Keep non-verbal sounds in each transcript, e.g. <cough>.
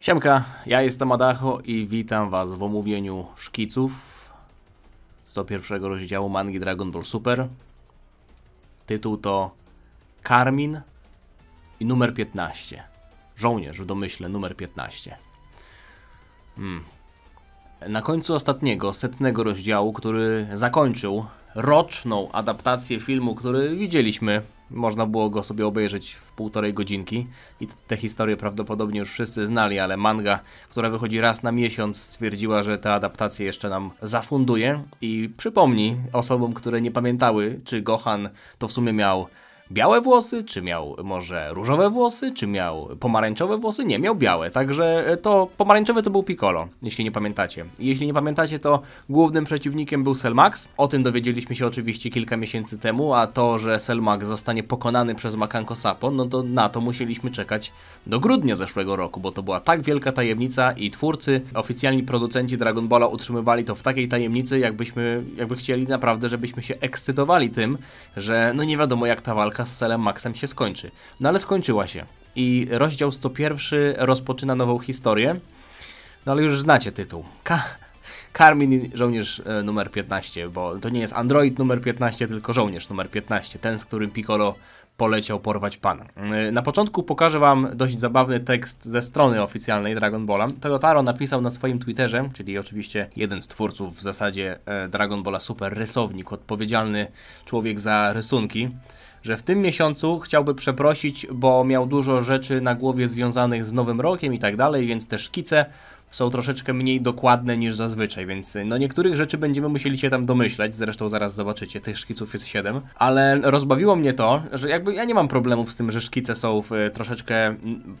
Siemka, ja jestem Adacho i witam Was w omówieniu szkiców 101 rozdziału mangi Dragon Ball Super. Tytuł to Karmin i numer 15. Żołnierz w domyśle numer 15. Hmm. Na końcu ostatniego, setnego rozdziału, który zakończył roczną adaptację filmu, który widzieliśmy. Można było go sobie obejrzeć w półtorej godzinki i te historie prawdopodobnie już wszyscy znali, ale manga, która wychodzi raz na miesiąc, stwierdziła, że tę adaptację jeszcze nam zafunduje i przypomni osobom, które nie pamiętały, czy Gohan to w sumie miał białe włosy, czy miał może różowe włosy, czy miał pomarańczowe włosy? Nie, miał białe, także e, to pomarańczowe to był Piccolo, jeśli nie pamiętacie. Jeśli nie pamiętacie, to głównym przeciwnikiem był Selmax. O tym dowiedzieliśmy się oczywiście kilka miesięcy temu, a to, że Selmax zostanie pokonany przez Makanko Sapo, no to na to musieliśmy czekać do grudnia zeszłego roku, bo to była tak wielka tajemnica i twórcy, oficjalni producenci Dragon Balla utrzymywali to w takiej tajemnicy, jakbyśmy, jakby chcieli naprawdę, żebyśmy się ekscytowali tym, że no nie wiadomo jak ta walka walka z Selem Maxem się skończy. No ale skończyła się. I rozdział 101 rozpoczyna nową historię. No ale już znacie tytuł. Ka Karmin żołnierz e, numer 15, bo to nie jest android numer 15, tylko żołnierz numer 15, ten z którym Piccolo poleciał porwać pana. E, na początku pokażę wam dość zabawny tekst ze strony oficjalnej Dragon Balla. Taro napisał na swoim Twitterze, czyli oczywiście jeden z twórców w zasadzie e, Dragon Balla Super, rysownik, odpowiedzialny człowiek za rysunki, że w tym miesiącu chciałby przeprosić, bo miał dużo rzeczy na głowie związanych z Nowym Rokiem i tak dalej, więc te szkice są troszeczkę mniej dokładne niż zazwyczaj, więc y, no niektórych rzeczy będziemy musieli się tam domyśleć, zresztą zaraz zobaczycie, tych szkiców jest 7, ale rozbawiło mnie to, że jakby ja nie mam problemów z tym, że szkice są y, troszeczkę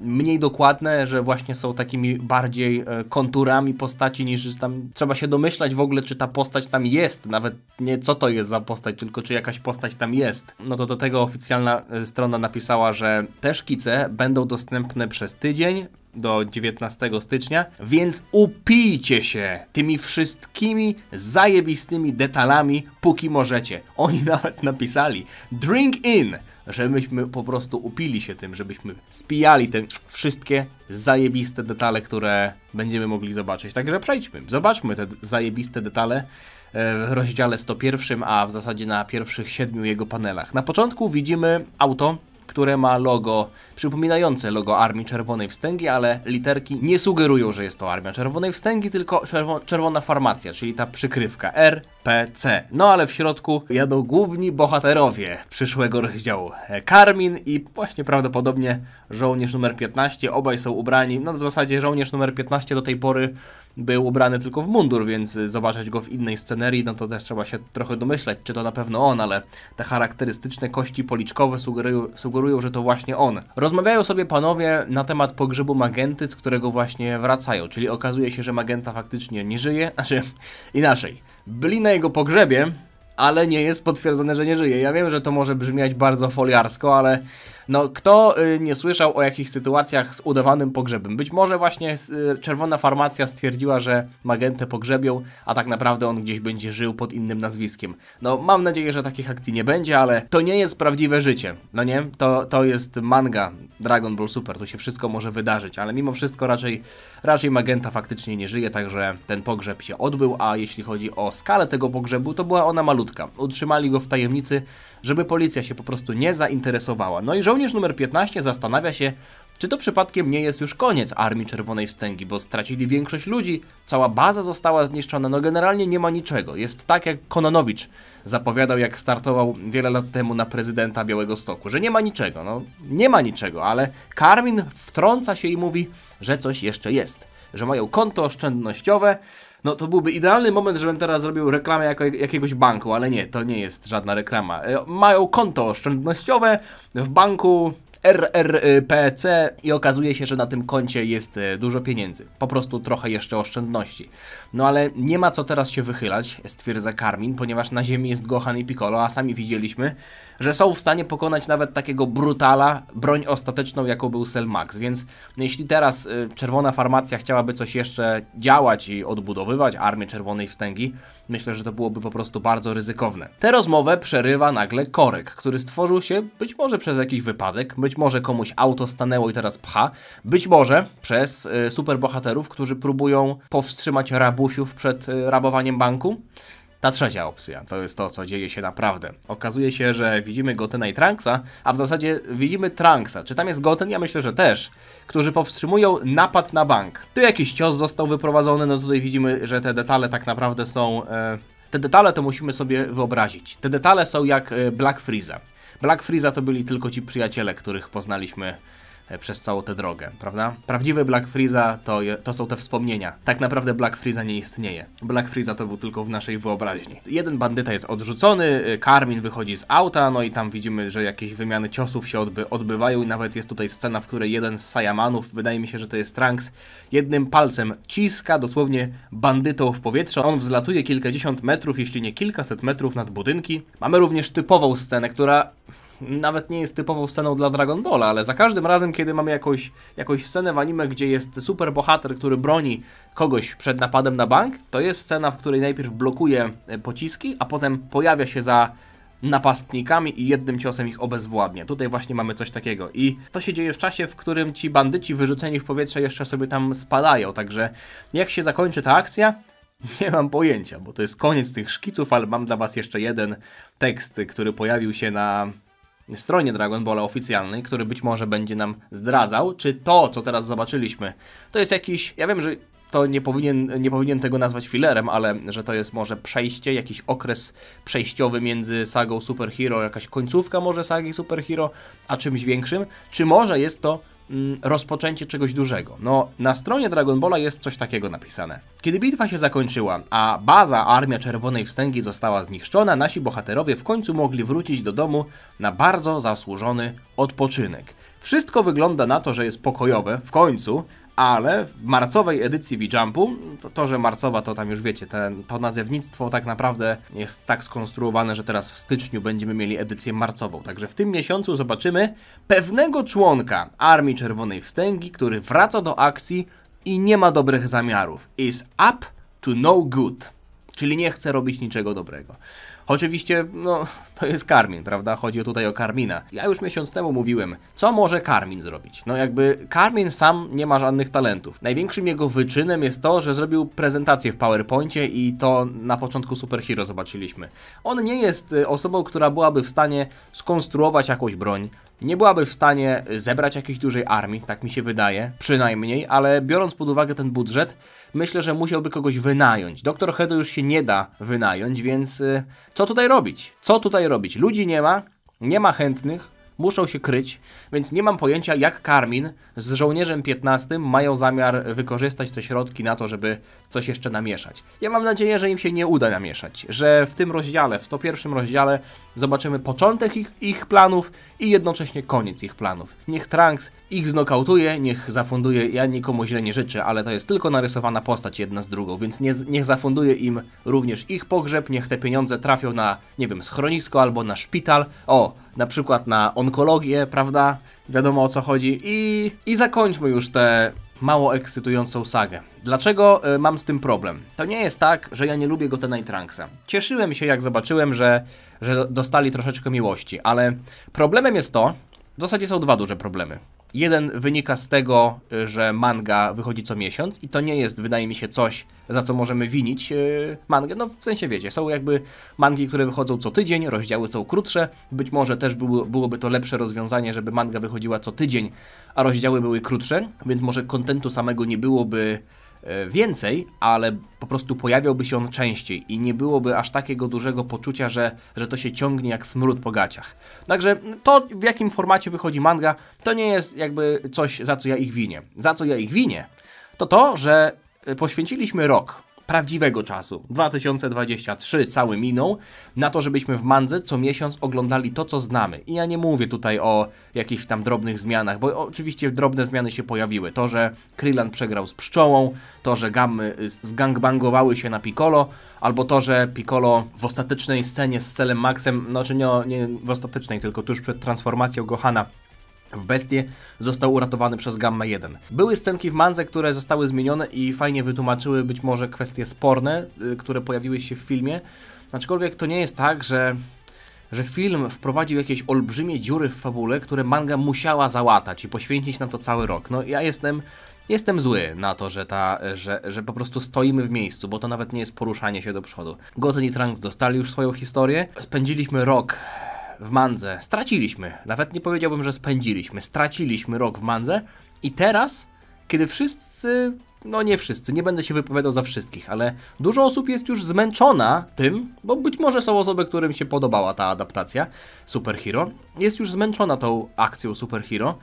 mniej dokładne, że właśnie są takimi bardziej y, konturami postaci niż tam trzeba się domyślać w ogóle, czy ta postać tam jest, nawet nie co to jest za postać, tylko czy jakaś postać tam jest. No to do tego oficjalna strona napisała, że te szkice będą dostępne przez tydzień, do 19 stycznia, więc upijcie się tymi wszystkimi zajebistymi detalami, póki możecie. Oni <laughs> nawet napisali drink in, żebyśmy po prostu upili się tym, żebyśmy spijali te wszystkie zajebiste detale, które będziemy mogli zobaczyć. Także przejdźmy, zobaczmy te zajebiste detale e, w rozdziale 101, a w zasadzie na pierwszych siedmiu jego panelach. Na początku widzimy auto, które ma logo przypominające logo Armii Czerwonej Wstęgi, ale literki nie sugerują, że jest to Armia Czerwonej Wstęgi, tylko czerwo czerwona farmacja, czyli ta przykrywka RPC. No ale w środku jadą główni bohaterowie przyszłego rozdziału. E, Karmin i właśnie prawdopodobnie żołnierz numer 15, obaj są ubrani, no w zasadzie żołnierz numer 15 do tej pory był ubrany tylko w mundur, więc zobaczyć go w innej scenerii, no to też trzeba się trochę domyśleć, czy to na pewno on, ale te charakterystyczne kości policzkowe sugerują, sugerują że to właśnie on. Rozmawiają sobie panowie na temat pogrzebu Magenty, z którego właśnie wracają, czyli okazuje się, że Magenta faktycznie nie żyje, znaczy inaczej. Byli na jego pogrzebie, ale nie jest potwierdzone, że nie żyje. Ja wiem, że to może brzmiać bardzo foliarsko, ale no kto y, nie słyszał o jakichś sytuacjach z udawanym pogrzebem? Być może właśnie y, czerwona farmacja stwierdziła, że Magentę pogrzebią, a tak naprawdę on gdzieś będzie żył pod innym nazwiskiem. No mam nadzieję, że takich akcji nie będzie, ale to nie jest prawdziwe życie. No nie? To, to jest manga Dragon Ball Super, tu się wszystko może wydarzyć, ale mimo wszystko raczej, raczej Magenta faktycznie nie żyje, także ten pogrzeb się odbył, a jeśli chodzi o skalę tego pogrzebu, to była ona malutka krótka. Utrzymali go w tajemnicy, żeby policja się po prostu nie zainteresowała. No i żołnierz numer 15 zastanawia się, czy to przypadkiem nie jest już koniec Armii Czerwonej Wstęgi, bo stracili większość ludzi, cała baza została zniszczona, no generalnie nie ma niczego. Jest tak jak Kononowicz zapowiadał, jak startował wiele lat temu na prezydenta Białego Stoku, że nie ma niczego, no nie ma niczego, ale Karmin wtrąca się i mówi, że coś jeszcze jest, że mają konto oszczędnościowe, no to byłby idealny moment, żebym teraz zrobił reklamę jako, jakiegoś banku, ale nie, to nie jest żadna reklama. E, mają konto oszczędnościowe w banku RRPC i okazuje się, że na tym koncie jest e, dużo pieniędzy. Po prostu trochę jeszcze oszczędności. No ale nie ma co teraz się wychylać, stwierdza Karmin, ponieważ na ziemi jest Gohan i Piccolo, a sami widzieliśmy, że są w stanie pokonać nawet takiego brutala, broń ostateczną, jaką był Selmax. Więc jeśli teraz e, czerwona farmacja chciałaby coś jeszcze działać i odbudowywać armię czerwonej wstęgi, myślę, że to byłoby po prostu bardzo ryzykowne. Tę rozmowę przerywa nagle Korek, który stworzył się być może przez jakiś wypadek, być być może komuś auto stanęło i teraz pcha. Być może przez y, superbohaterów, którzy próbują powstrzymać rabusiów przed y, rabowaniem banku. Ta trzecia opcja to jest to, co dzieje się naprawdę. Okazuje się, że widzimy Gotena i Trunksa, a w zasadzie widzimy Trunksa. Czy tam jest Goten? Ja myślę, że też. Którzy powstrzymują napad na bank. Tu jakiś cios został wyprowadzony, no tutaj widzimy, że te detale tak naprawdę są... E... Te detale to musimy sobie wyobrazić. Te detale są jak e, Black Freeze. Black Freeza to byli tylko ci przyjaciele, których poznaliśmy E, przez całą tę drogę, prawda? Prawdziwy Black Freeza to, to są te wspomnienia. Tak naprawdę Black Freeza nie istnieje. Black Freeza to był tylko w naszej wyobraźni. Jeden bandyta jest odrzucony, e, Karmin wychodzi z auta, no i tam widzimy, że jakieś wymiany ciosów się odby odbywają i nawet jest tutaj scena, w której jeden z Sayamanów, wydaje mi się, że to jest Trunks, jednym palcem ciska dosłownie bandytą w powietrze. On wzlatuje kilkadziesiąt metrów, jeśli nie kilkaset metrów nad budynki. Mamy również typową scenę, która nawet nie jest typową sceną dla Dragon Balla, ale za każdym razem, kiedy mamy jakąś, jakąś scenę w anime, gdzie jest super bohater, który broni kogoś przed napadem na bank, to jest scena, w której najpierw blokuje e, pociski, a potem pojawia się za napastnikami i jednym ciosem ich obezwładnia. Tutaj właśnie mamy coś takiego. I to się dzieje w czasie, w którym ci bandyci wyrzuceni w powietrze jeszcze sobie tam spadają. Także jak się zakończy ta akcja? <laughs> Nie mam pojęcia, bo to jest koniec tych szkiców, ale mam dla Was jeszcze jeden tekst, który pojawił się na stronie Dragon Ball oficjalnej, który być może będzie nam zdradzał, czy to, co teraz zobaczyliśmy, to jest jakiś, ja wiem, że to nie powinien, nie powinien tego nazwać filerem, ale że to jest może przejście, jakiś okres przejściowy między sagą Hero, jakaś końcówka może sagi Super Hero, a czymś większym, czy może jest to Mm, rozpoczęcie czegoś dużego. No, na stronie Dragon Balla jest coś takiego napisane. Kiedy bitwa się zakończyła, a baza Armia Czerwonej Wstęgi została zniszczona, nasi bohaterowie w końcu mogli wrócić do domu na bardzo zasłużony odpoczynek. Wszystko wygląda na to, że jest pokojowe, w końcu, ale w marcowej edycji V-Jumpu, to, to, że marcowa to tam już wiecie, ten, to nazewnictwo tak naprawdę jest tak skonstruowane, że teraz w styczniu będziemy mieli edycję marcową. Także w tym miesiącu zobaczymy pewnego członka Armii Czerwonej Wstęgi, który wraca do akcji i nie ma dobrych zamiarów. Is up to no good. Czyli nie chce robić niczego dobrego. Oczywiście, no, <laughs> to jest Karmin, prawda? Chodzi tutaj o Karmina. Ja już miesiąc temu mówiłem, co może Karmin zrobić? No jakby Karmin sam nie ma żadnych talentów. Największym jego wyczynem jest to, że zrobił prezentację w PowerPoincie i to na początku Superhero zobaczyliśmy. On nie jest y, osobą, która byłaby w stanie skonstruować jakąś broń, nie byłaby w stanie zebrać jakiejś dużej armii, tak mi się wydaje, przynajmniej, ale biorąc pod uwagę ten budżet, myślę, że musiałby kogoś wynająć. Doktor Hedo już się nie da wynająć, więc y, co tutaj robić? Co tutaj robić? Ludzi nie ma, nie ma chętnych, muszą się kryć, więc nie mam pojęcia jak Karmin z żołnierzem 15 mają zamiar wykorzystać te środki na to, żeby coś jeszcze namieszać. Ja mam nadzieję, że im się nie uda namieszać, że w tym rozdziale, w 101 rozdziale Zobaczymy początek ich, ich planów i jednocześnie koniec ich planów. Niech Trunks ich znokautuje, niech zafunduje, ja nikomu źle nie życzę, ale to jest tylko narysowana postać jedna z drugą, więc nie, niech zafunduje im również ich pogrzeb, niech te pieniądze trafią na, nie wiem, schronisko albo na szpital, o, na przykład na onkologię, prawda? Wiadomo o co chodzi i, i zakończmy już te mało ekscytującą sagę. Dlaczego y, mam z tym problem? To nie jest tak, że ja nie lubię Gotena i Trunksa. Cieszyłem się, jak zobaczyłem, że, że dostali troszeczkę miłości, ale problemem jest to, w zasadzie są dwa duże problemy. Jeden wynika z tego, y, że manga wychodzi co miesiąc i to nie jest, wydaje mi się, coś, za co możemy winić y, mangę. No w sensie wiecie, są jakby mangi, które wychodzą co tydzień, rozdziały są krótsze. Być może też było, byłoby to lepsze rozwiązanie, żeby manga wychodziła co tydzień, a rozdziały były krótsze, więc może kontentu samego nie byłoby E, więcej, ale po prostu pojawiałby się on częściej i nie byłoby aż takiego dużego poczucia, że, że to się ciągnie jak smród po gaciach. Także to, w jakim formacie wychodzi manga, to nie jest jakby coś, za co ja ich winię. Za co ja ich winię, to to, że e, poświęciliśmy rok prawdziwego czasu, 2023 cały minął, na to, żebyśmy w Mandze co miesiąc oglądali to, co znamy. I ja nie mówię tutaj o jakichś tam drobnych zmianach, bo oczywiście drobne zmiany się pojawiły. To, że Krillan przegrał z pszczołą, to, że gamy y, zgangbangowały się na Piccolo, albo to, że Piccolo w ostatecznej scenie z Celem Maxem, no, znaczy no, nie, nie w ostatecznej, tylko tuż przed transformacją Gohana w Bestie został uratowany przez Gamma 1. Były scenki w Manze, które zostały zmienione i fajnie wytłumaczyły być może kwestie sporne, y, które pojawiły się w filmie, aczkolwiek to nie jest tak, że że film wprowadził jakieś olbrzymie dziury w fabule, które manga musiała załatać i poświęcić na to cały rok. No ja jestem Jestem zły na to, że, ta, że, że po prostu stoimy w miejscu, bo to nawet nie jest poruszanie się do przodu. Goten i Trunks dostali już swoją historię. Spędziliśmy rok w Mandze. Straciliśmy, nawet nie powiedziałbym, że spędziliśmy, straciliśmy rok w Mandze i teraz, kiedy wszyscy, no nie wszyscy, nie będę się wypowiadał za wszystkich, ale dużo osób jest już zmęczona tym, bo być może są osoby, którym się podobała ta adaptacja Superhero, jest już zmęczona tą akcją Superhero,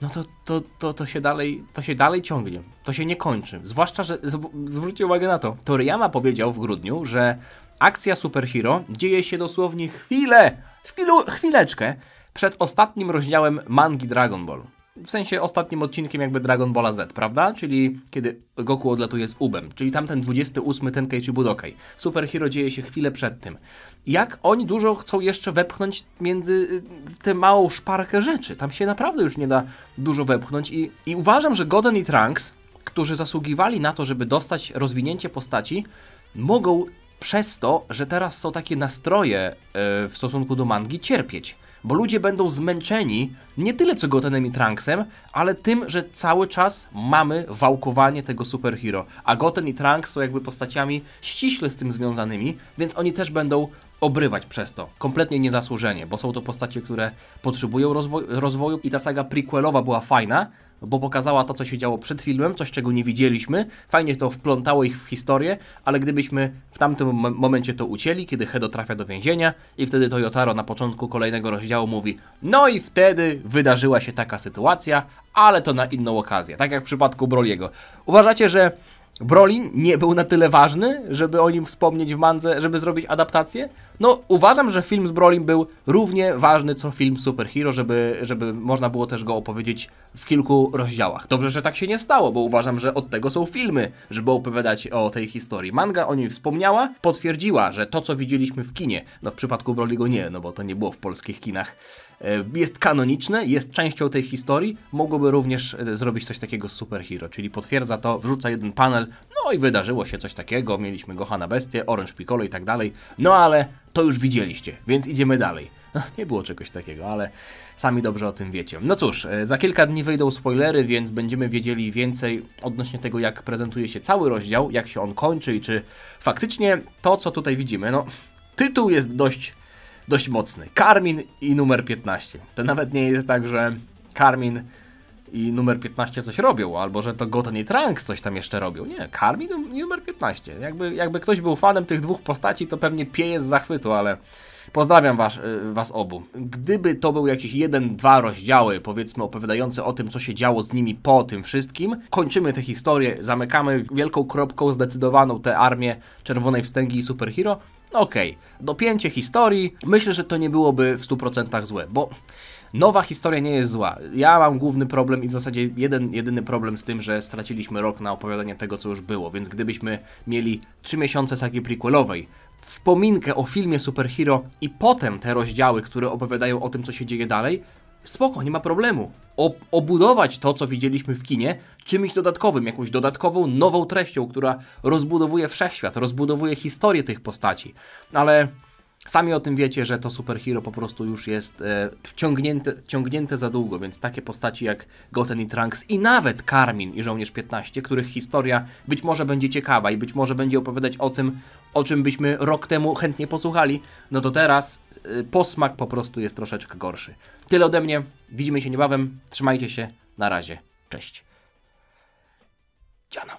no to, to, to, to, się dalej, to się dalej ciągnie, to się nie kończy. Zwłaszcza, że zw, zwróćcie uwagę na to, Toriyama powiedział w grudniu, że akcja superhero dzieje się dosłownie chwilę chwilu, chwileczkę przed ostatnim rozdziałem mangi Dragon Ball. W sensie ostatnim odcinkiem jakby Dragon Balla Z, prawda? Czyli kiedy Goku odlatuje z Ubem, czyli tamten 28 Tenkaichi Budokai. Super Hero dzieje się chwilę przed tym. Jak oni dużo chcą jeszcze wepchnąć między y, tę małą szparkę rzeczy. Tam się naprawdę już nie da dużo wepchnąć i, i uważam, że Goden i Trunks, którzy zasługiwali na to, żeby dostać rozwinięcie postaci, mogą przez to, że teraz są takie nastroje e, w stosunku do mangi cierpieć. Bo ludzie będą zmęczeni nie tyle co Gotenem i Trunksem, ale tym, że cały czas mamy wałkowanie tego superhero. A Goten i Trunks są jakby postaciami ściśle z tym związanymi, więc oni też będą obrywać przez to. Kompletnie niezasłużenie, bo są to postacie, które potrzebują rozwo rozwoju i ta saga prequelowa była fajna, bo pokazała to, co się działo przed filmem, coś, czego nie widzieliśmy. Fajnie to wplątało ich w historię, ale gdybyśmy w tamtym momencie to ucięli, kiedy Hedo trafia do więzienia i wtedy Toyotaro na początku kolejnego rozdziału mówi no i wtedy wydarzyła się taka sytuacja, ale to na inną okazję, tak jak w przypadku Broliego. Uważacie, że Brolin nie był na tyle ważny, żeby o nim wspomnieć w mandze, żeby zrobić adaptację? No, uważam, że film z Brolin był równie ważny, co film Superhero, żeby, żeby można było też go opowiedzieć w kilku rozdziałach. Dobrze, że tak się nie stało, bo uważam, że od tego są filmy, żeby opowiadać o tej historii. Manga o niej wspomniała, potwierdziła, że to, co widzieliśmy w kinie, no w przypadku Broliego nie, no bo to nie było w polskich kinach, E, jest kanoniczne, jest częścią tej historii, mogłoby również e, zrobić coś takiego z superhero, czyli potwierdza to, wrzuca jeden panel, no i wydarzyło się coś takiego, mieliśmy Gohana Bestię, Orange Piccolo i tak dalej, no ale to już widzieliście, więc idziemy dalej. No, nie było czegoś takiego, ale sami dobrze o tym wiecie. No cóż, e, za kilka dni wyjdą spoilery, więc będziemy wiedzieli więcej odnośnie tego, jak prezentuje się cały rozdział, jak się on kończy i czy faktycznie to, co tutaj widzimy, no tytuł jest dość dość mocny. Karmin i numer 15. To nawet nie jest tak, że Karmin i numer 15 coś robią, albo że to Goten i Trunks coś tam jeszcze robią. Nie, Karmin i numer 15. Jakby, jakby ktoś był fanem tych dwóch postaci, to pewnie pieje z zachwytu, ale pozdrawiam was, y, was obu. Gdyby to był jakiś jeden, dwa rozdziały, powiedzmy, opowiadające o tym, co się działo z nimi po tym wszystkim, kończymy tę historię, zamykamy wielką kropką zdecydowaną tę armię Czerwonej Wstęgi i Superhero, Okej, okay. dopięcie historii, myślę, że to nie byłoby w 100% złe, bo nowa historia nie jest zła. Ja mam główny problem i w zasadzie jeden, jedyny problem z tym, że straciliśmy rok na opowiadanie tego, co już było, więc gdybyśmy mieli 3 miesiące sagi prequelowej, wspominkę o filmie superhero i potem te rozdziały, które opowiadają o tym, co się dzieje dalej, spoko, nie ma problemu. Ob obudować to, co widzieliśmy w kinie, czymś dodatkowym, jakąś dodatkową, nową treścią, która rozbudowuje wszechświat, rozbudowuje historię tych postaci. Ale Sami o tym wiecie, że to superhero po prostu już jest e, ciągnięte, ciągnięte za długo, więc takie postaci jak Goten i Trunks i nawet Karmin i Żołnierz 15, których historia być może będzie ciekawa i być może będzie opowiadać o tym, o czym byśmy rok temu chętnie posłuchali, no to teraz e, posmak po prostu jest troszeczkę gorszy. Tyle ode mnie, widzimy się niebawem, trzymajcie się, na razie, cześć. Ciao.